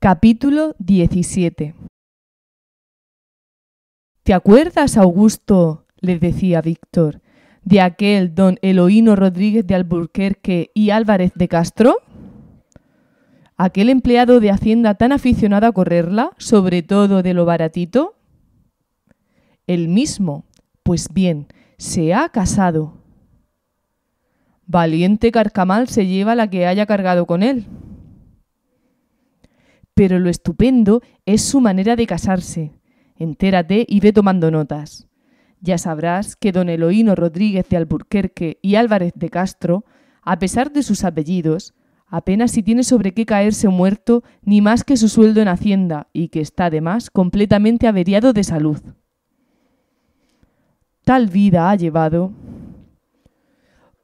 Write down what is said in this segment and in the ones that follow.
Capítulo 17 ¿Te acuerdas, Augusto? le decía Víctor, de aquel don Eloíno Rodríguez de Alburquerque y Álvarez de Castro? Aquel empleado de Hacienda tan aficionado a correrla, sobre todo de lo baratito? El mismo, pues bien, se ha casado. Valiente Carcamal se lleva la que haya cargado con él. Pero lo estupendo es su manera de casarse. Entérate y ve tomando notas. Ya sabrás que don Eloíno Rodríguez de Alburquerque y Álvarez de Castro, a pesar de sus apellidos, apenas si tiene sobre qué caerse muerto ni más que su sueldo en Hacienda y que está además completamente averiado de salud. Tal vida ha llevado,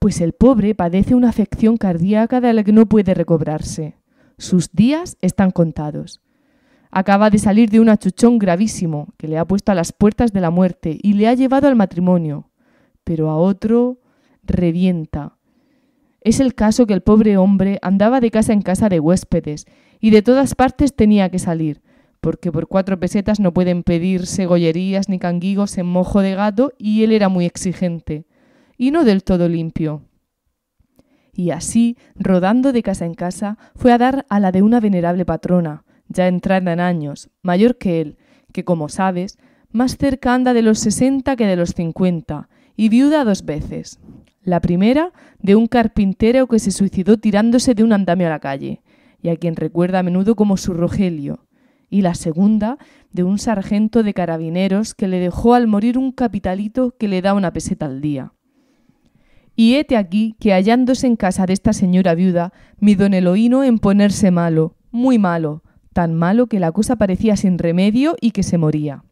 pues el pobre padece una afección cardíaca de la que no puede recobrarse sus días están contados. Acaba de salir de un achuchón gravísimo que le ha puesto a las puertas de la muerte y le ha llevado al matrimonio, pero a otro revienta. Es el caso que el pobre hombre andaba de casa en casa de huéspedes y de todas partes tenía que salir, porque por cuatro pesetas no pueden pedirse gollerías ni canguigos en mojo de gato y él era muy exigente, y no del todo limpio y así, rodando de casa en casa, fue a dar a la de una venerable patrona, ya entrada en años, mayor que él, que como sabes, más cerca anda de los sesenta que de los cincuenta, y viuda dos veces. La primera, de un carpintero que se suicidó tirándose de un andamio a la calle, y a quien recuerda a menudo como su Rogelio, y la segunda, de un sargento de carabineros que le dejó al morir un capitalito que le da una peseta al día. Y hete aquí que hallándose en casa de esta señora viuda, mi don Eloíno en ponerse malo, muy malo, tan malo que la cosa parecía sin remedio y que se moría.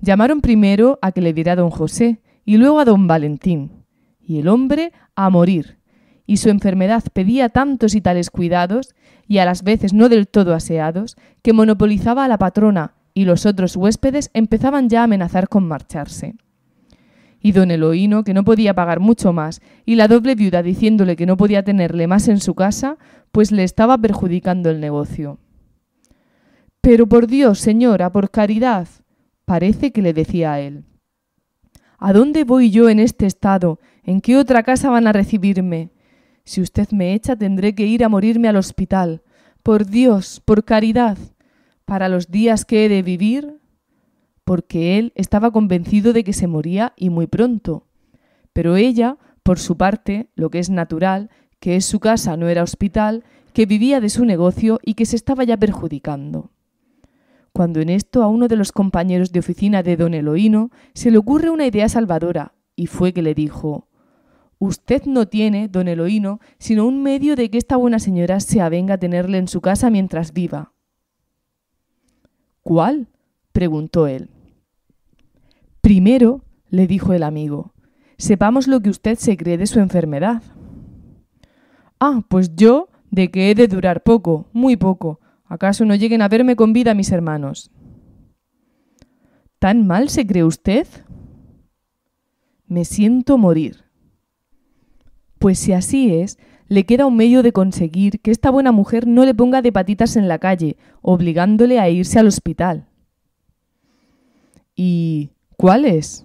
Llamaron primero a que le diera don José y luego a don Valentín, y el hombre a morir, y su enfermedad pedía tantos y tales cuidados, y a las veces no del todo aseados, que monopolizaba a la patrona, y los otros huéspedes empezaban ya a amenazar con marcharse y don Eloíno, que no podía pagar mucho más, y la doble viuda diciéndole que no podía tenerle más en su casa, pues le estaba perjudicando el negocio. Pero por Dios, señora, por caridad, parece que le decía a él. ¿A dónde voy yo en este estado? ¿En qué otra casa van a recibirme? Si usted me echa, tendré que ir a morirme al hospital. Por Dios, por caridad, para los días que he de vivir, porque él estaba convencido de que se moría y muy pronto. Pero ella, por su parte, lo que es natural, que es su casa no era hospital, que vivía de su negocio y que se estaba ya perjudicando. Cuando en esto a uno de los compañeros de oficina de don Eloíno se le ocurre una idea salvadora, y fue que le dijo Usted no tiene, don Eloíno, sino un medio de que esta buena señora se avenga a tenerle en su casa mientras viva. ¿Cuál? preguntó él. Primero, le dijo el amigo, sepamos lo que usted se cree de su enfermedad. Ah, pues yo de que he de durar poco, muy poco. ¿Acaso no lleguen a verme con vida mis hermanos? ¿Tan mal se cree usted? Me siento morir. Pues si así es, le queda un medio de conseguir que esta buena mujer no le ponga de patitas en la calle, obligándole a irse al hospital. ¿Y es?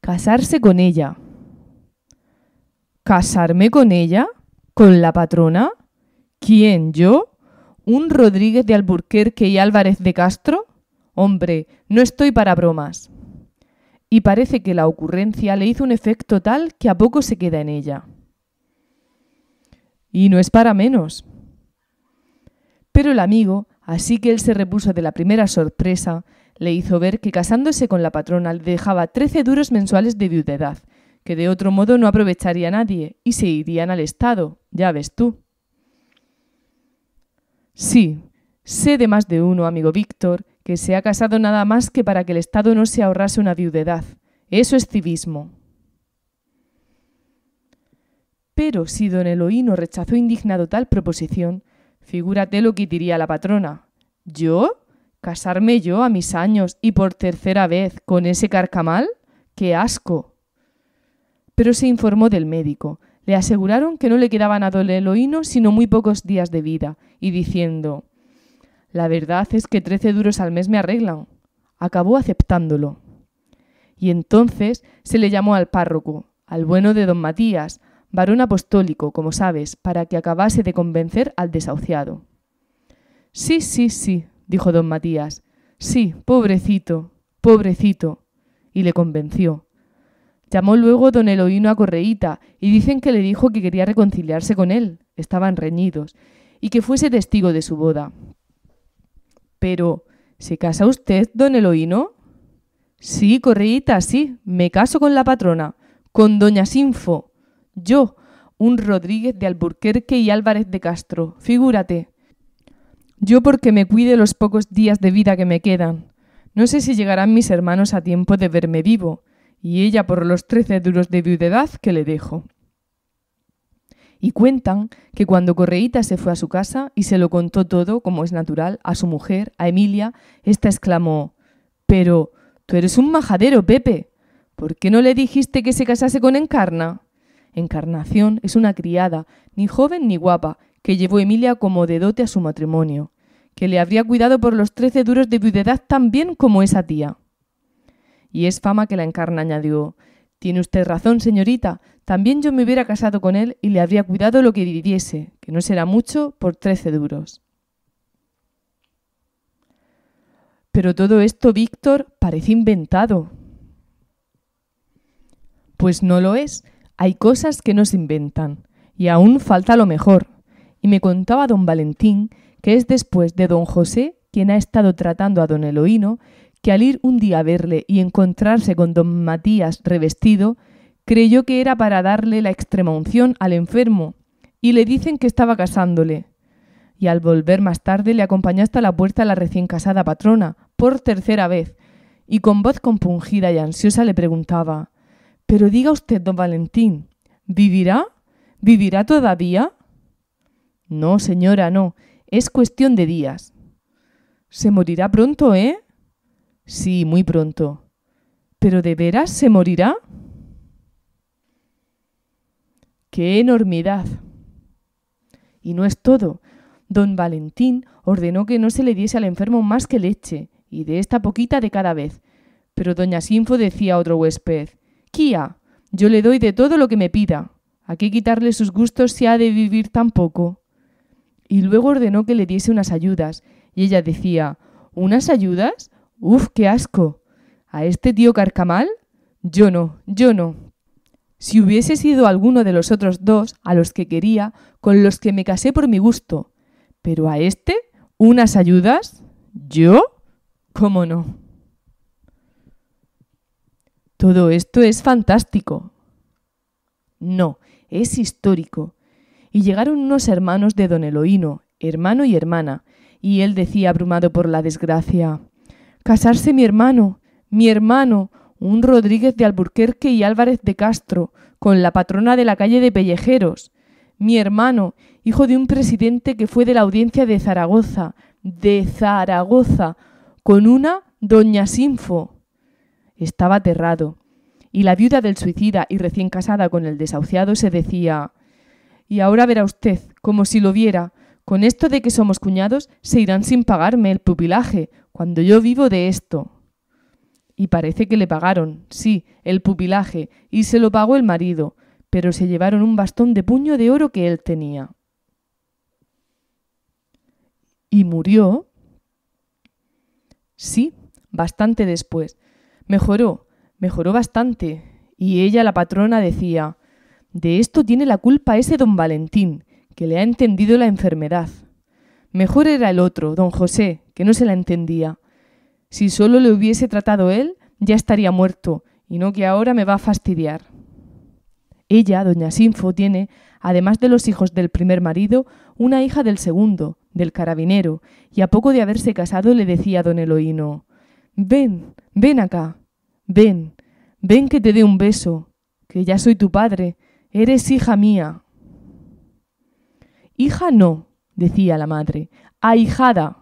Casarse con ella. ¿Casarme con ella? ¿Con la patrona? ¿Quién? ¿Yo? ¿Un Rodríguez de Alburquerque y Álvarez de Castro? Hombre, no estoy para bromas. Y parece que la ocurrencia le hizo un efecto tal que a poco se queda en ella. Y no es para menos. Pero el amigo, así que él se repuso de la primera sorpresa, le hizo ver que casándose con la patrona le dejaba trece duros mensuales de viudedad, que de otro modo no aprovecharía a nadie y se irían al Estado, ya ves tú. Sí, sé de más de uno, amigo Víctor, que se ha casado nada más que para que el Estado no se ahorrase una viudedad. Eso es civismo. Pero si don Eloíno rechazó indignado tal proposición, figúrate lo que diría la patrona. ¿Yo? ¿Casarme yo a mis años y por tercera vez con ese carcamal? ¡Qué asco! Pero se informó del médico. Le aseguraron que no le quedaban a el sino muy pocos días de vida, y diciendo La verdad es que trece duros al mes me arreglan. Acabó aceptándolo. Y entonces se le llamó al párroco, al bueno de don Matías, varón apostólico, como sabes, para que acabase de convencer al desahuciado. Sí, sí, sí, dijo don Matías. Sí, pobrecito, pobrecito. Y le convenció. Llamó luego don Eloíno a Correíta y dicen que le dijo que quería reconciliarse con él, estaban reñidos, y que fuese testigo de su boda. Pero, ¿se casa usted, don Eloíno? Sí, Correíta, sí, me caso con la patrona, con doña Sinfo. Yo, un Rodríguez de Alburquerque y Álvarez de Castro, figúrate. Yo porque me cuide los pocos días de vida que me quedan. No sé si llegarán mis hermanos a tiempo de verme vivo, y ella por los trece duros de viudedad que le dejo. Y cuentan que cuando Correíta se fue a su casa y se lo contó todo, como es natural, a su mujer, a Emilia, ésta exclamó Pero tú eres un majadero, Pepe. ¿Por qué no le dijiste que se casase con Encarna? Encarnación es una criada, ni joven ni guapa, que llevó Emilia como de dote a su matrimonio, que le habría cuidado por los trece duros de viudedad tan bien como esa tía. Y es fama que la encarna, añadió. Tiene usted razón, señorita. También yo me hubiera casado con él y le habría cuidado lo que viviese, que no será mucho, por trece duros. Pero todo esto, Víctor, parece inventado. Pues no lo es. Hay cosas que no se inventan. Y aún falta lo mejor y me contaba don Valentín que es después de don José quien ha estado tratando a don Eloíno, que al ir un día a verle y encontrarse con don Matías revestido, creyó que era para darle la extrema unción al enfermo, y le dicen que estaba casándole. Y al volver más tarde le acompañó hasta la puerta a la recién casada patrona, por tercera vez, y con voz compungida y ansiosa le preguntaba Pero diga usted, don Valentín, ¿vivirá? ¿Vivirá todavía? No, señora, no. Es cuestión de días. ¿Se morirá pronto, eh? Sí, muy pronto. ¿Pero de veras se morirá? ¡Qué enormidad! Y no es todo. Don Valentín ordenó que no se le diese al enfermo más que leche, y de esta poquita de cada vez. Pero doña Sinfo decía a otro huésped, ¡Quía! yo le doy de todo lo que me pida. ¿A qué quitarle sus gustos si ha de vivir tan poco? Y luego ordenó que le diese unas ayudas, y ella decía, ¿Unas ayudas? ¡Uf, qué asco! ¿A este tío carcamal? Yo no, yo no. Si hubiese sido alguno de los otros dos a los que quería, con los que me casé por mi gusto. Pero a este, unas ayudas, yo, cómo no. Todo esto es fantástico. No, es histórico. Y llegaron unos hermanos de don Eloíno, hermano y hermana, y él decía abrumado por la desgracia, Casarse mi hermano, mi hermano, un Rodríguez de Alburquerque y Álvarez de Castro, con la patrona de la calle de Pellejeros, mi hermano, hijo de un presidente que fue de la audiencia de Zaragoza, de Zaragoza, con una doña Sinfo. Estaba aterrado, y la viuda del suicida y recién casada con el desahuciado se decía y ahora verá usted, como si lo viera, con esto de que somos cuñados, se irán sin pagarme el pupilaje, cuando yo vivo de esto. Y parece que le pagaron, sí, el pupilaje, y se lo pagó el marido, pero se llevaron un bastón de puño de oro que él tenía. ¿Y murió? Sí, bastante después. Mejoró, mejoró bastante. Y ella, la patrona, decía, de esto tiene la culpa ese don Valentín, que le ha entendido la enfermedad. Mejor era el otro, don José, que no se la entendía. Si solo le hubiese tratado él, ya estaría muerto, y no que ahora me va a fastidiar. Ella, doña Sinfo, tiene, además de los hijos del primer marido, una hija del segundo, del carabinero, y a poco de haberse casado le decía a don Eloíno Ven, ven acá, ven, ven que te dé un beso, que ya soy tu padre, Eres hija mía. Hija no, decía la madre, ahijada.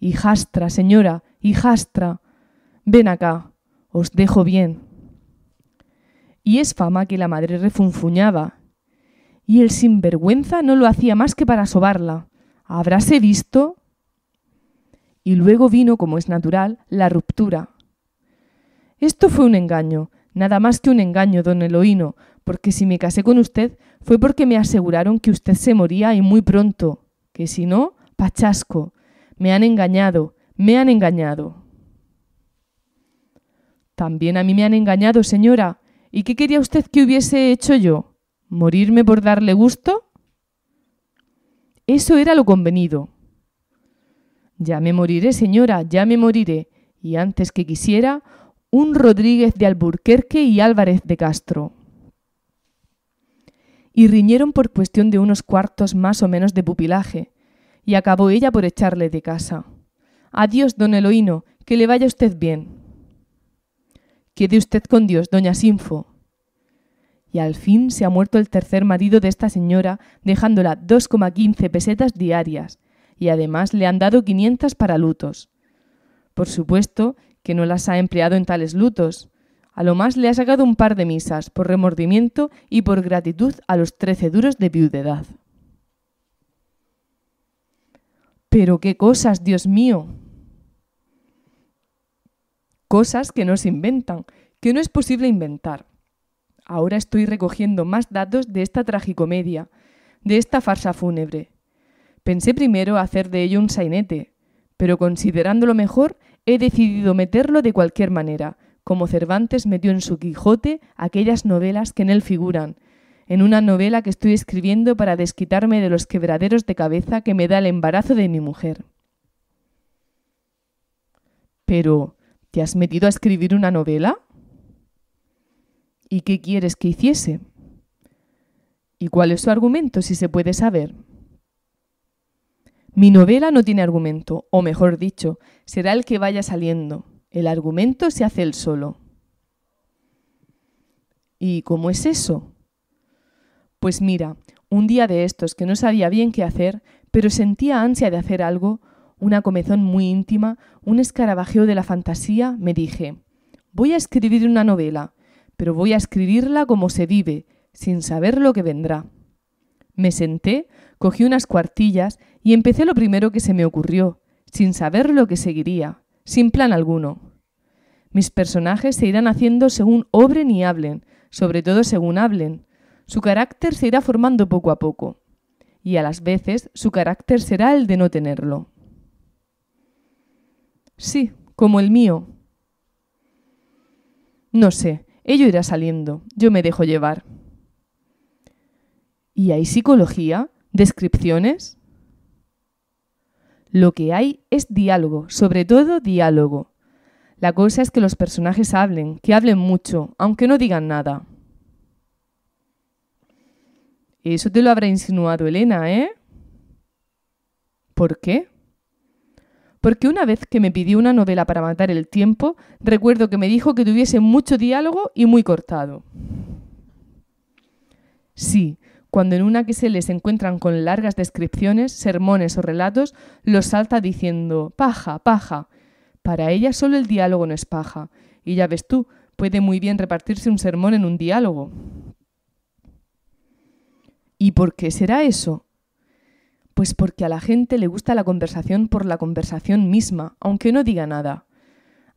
Hijastra, señora, hijastra, ven acá, os dejo bien. Y es fama que la madre refunfuñaba, y el sinvergüenza no lo hacía más que para sobarla. ¿Habráse visto? Y luego vino, como es natural, la ruptura. Esto fue un engaño, Nada más que un engaño, don Eloíno, porque si me casé con usted fue porque me aseguraron que usted se moría y muy pronto, que si no, pachasco. Me han engañado, me han engañado. También a mí me han engañado, señora. ¿Y qué quería usted que hubiese hecho yo? ¿Morirme por darle gusto? Eso era lo convenido. Ya me moriré, señora, ya me moriré, y antes que quisiera un Rodríguez de Alburquerque y Álvarez de Castro. Y riñeron por cuestión de unos cuartos más o menos de pupilaje, y acabó ella por echarle de casa. Adiós, don Eloíno, que le vaya usted bien. Quede usted con Dios, doña Sinfo. Y al fin se ha muerto el tercer marido de esta señora, dejándola 2,15 pesetas diarias, y además le han dado 500 para lutos. Por supuesto, que no las ha empleado en tales lutos. A lo más le ha sacado un par de misas, por remordimiento y por gratitud a los trece duros de viudedad. Pero qué cosas, Dios mío. Cosas que no se inventan, que no es posible inventar. Ahora estoy recogiendo más datos de esta tragicomedia, de esta farsa fúnebre. Pensé primero hacer de ello un sainete, pero considerándolo mejor, He decidido meterlo de cualquier manera, como Cervantes metió en su Quijote aquellas novelas que en él figuran, en una novela que estoy escribiendo para desquitarme de los quebraderos de cabeza que me da el embarazo de mi mujer. Pero, ¿te has metido a escribir una novela? ¿Y qué quieres que hiciese? ¿Y cuál es su argumento, si se puede saber? Mi novela no tiene argumento, o mejor dicho, será el que vaya saliendo. El argumento se hace él solo. ¿Y cómo es eso? Pues mira, un día de estos que no sabía bien qué hacer, pero sentía ansia de hacer algo, una comezón muy íntima, un escarabajeo de la fantasía, me dije, voy a escribir una novela, pero voy a escribirla como se vive, sin saber lo que vendrá. Me senté, cogí unas cuartillas y empecé lo primero que se me ocurrió, sin saber lo que seguiría, sin plan alguno. Mis personajes se irán haciendo según obren y hablen, sobre todo según hablen. Su carácter se irá formando poco a poco, y a las veces su carácter será el de no tenerlo. Sí, como el mío. No sé, ello irá saliendo, yo me dejo llevar. ¿Y hay psicología? ¿Descripciones? Lo que hay es diálogo, sobre todo diálogo. La cosa es que los personajes hablen, que hablen mucho, aunque no digan nada. Eso te lo habrá insinuado Elena, ¿eh? ¿Por qué? Porque una vez que me pidió una novela para matar el tiempo, recuerdo que me dijo que tuviese mucho diálogo y muy cortado. Sí, cuando en una que se les encuentran con largas descripciones, sermones o relatos, los salta diciendo paja, paja. Para ella solo el diálogo no es paja. Y ya ves tú, puede muy bien repartirse un sermón en un diálogo. ¿Y por qué será eso? Pues porque a la gente le gusta la conversación por la conversación misma, aunque no diga nada.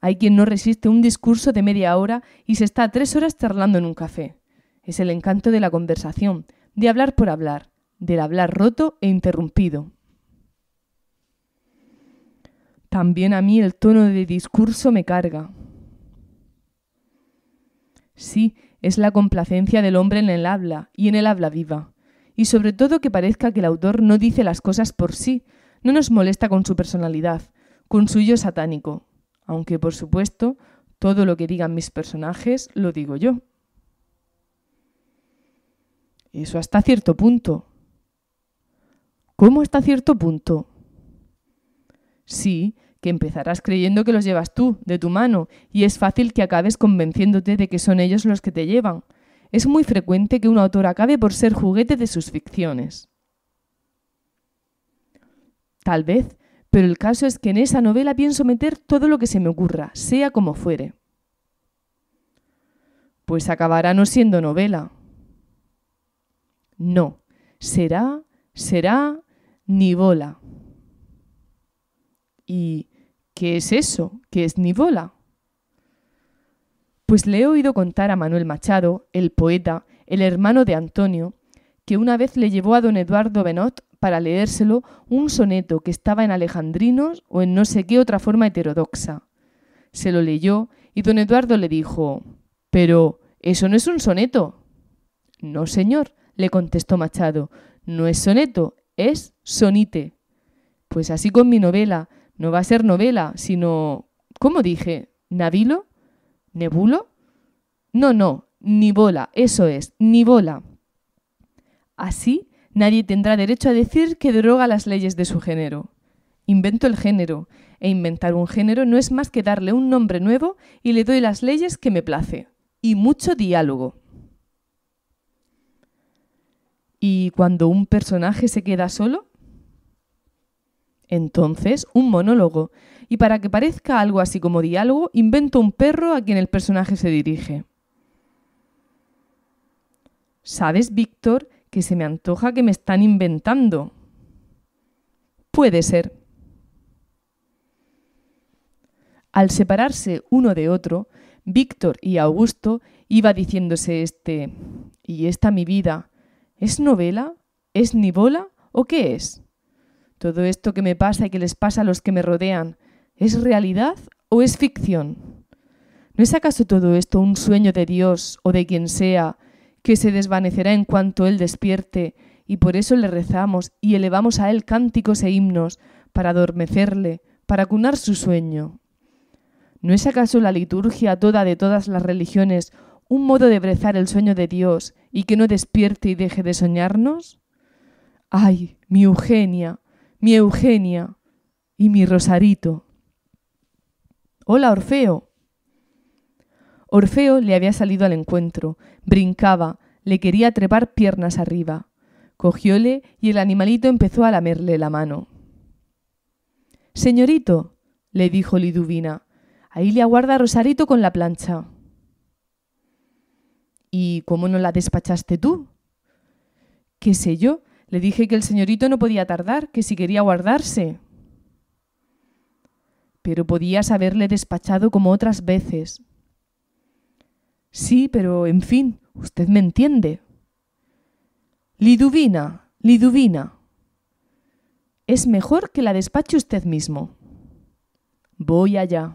Hay quien no resiste un discurso de media hora y se está tres horas charlando en un café. Es el encanto de la conversación, de hablar por hablar, del hablar roto e interrumpido. También a mí el tono de discurso me carga. Sí, es la complacencia del hombre en el habla y en el habla viva. Y sobre todo que parezca que el autor no dice las cosas por sí, no nos molesta con su personalidad, con su yo satánico. Aunque, por supuesto, todo lo que digan mis personajes lo digo yo. Eso hasta cierto punto. ¿Cómo hasta cierto punto? Sí, que empezarás creyendo que los llevas tú, de tu mano, y es fácil que acabes convenciéndote de que son ellos los que te llevan. Es muy frecuente que un autor acabe por ser juguete de sus ficciones. Tal vez, pero el caso es que en esa novela pienso meter todo lo que se me ocurra, sea como fuere. Pues acabará no siendo novela. No. Será, será, nivola. ¿Y qué es eso? ¿Qué es nivola? Pues le he oído contar a Manuel Machado, el poeta, el hermano de Antonio, que una vez le llevó a don Eduardo Benot para leérselo un soneto que estaba en alejandrinos o en no sé qué otra forma heterodoxa. Se lo leyó y don Eduardo le dijo, Pero eso no es un soneto. No, señor, le contestó Machado. No es soneto, es sonite. Pues así con mi novela. No va a ser novela, sino... ¿Cómo dije? ¿Navilo? ¿Nebulo? No, no, bola, eso es, bola. Así nadie tendrá derecho a decir que deroga las leyes de su género. Invento el género, e inventar un género no es más que darle un nombre nuevo y le doy las leyes que me place. Y mucho diálogo. Y cuando un personaje se queda solo, entonces un monólogo. Y para que parezca algo así como diálogo, invento un perro a quien el personaje se dirige. ¿Sabes, Víctor, que se me antoja que me están inventando? Puede ser. Al separarse uno de otro, Víctor y Augusto iba diciéndose este, y esta mi vida, ¿Es novela? ¿Es nivola? ¿O qué es? Todo esto que me pasa y que les pasa a los que me rodean, ¿es realidad o es ficción? ¿No es acaso todo esto un sueño de Dios o de quien sea, que se desvanecerá en cuanto Él despierte, y por eso le rezamos y elevamos a Él cánticos e himnos para adormecerle, para cunar su sueño? ¿No es acaso la liturgia toda de todas las religiones un modo de brezar el sueño de Dios y que no despierte y deje de soñarnos? ¡Ay, mi Eugenia, mi Eugenia y mi Rosarito! Hola, Orfeo. Orfeo le había salido al encuentro, brincaba, le quería trepar piernas arriba. Cogióle y el animalito empezó a lamerle la mano. Señorito, le dijo Liduvina, ahí le aguarda Rosarito con la plancha. ¿Y cómo no la despachaste tú? ¿Qué sé yo? Le dije que el señorito no podía tardar, que si quería guardarse. Pero podías haberle despachado como otras veces. Sí, pero en fin, usted me entiende. Liduvina, Liduvina. Es mejor que la despache usted mismo. Voy allá.